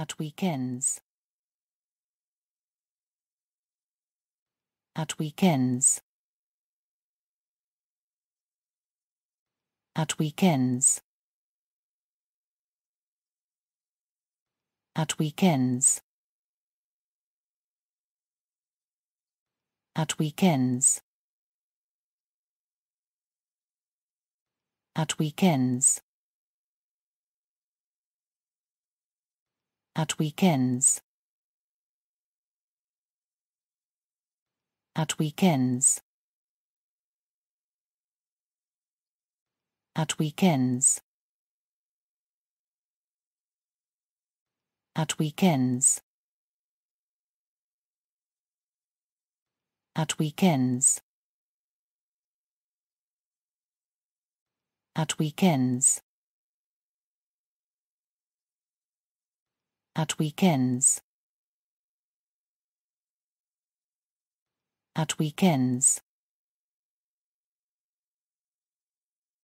At weekends. At weekends. At weekends. At weekends. At weekends. At weekends. At weekends. At weekends. At weekends. At weekends. At weekends. At weekends. At weekends. At weekends.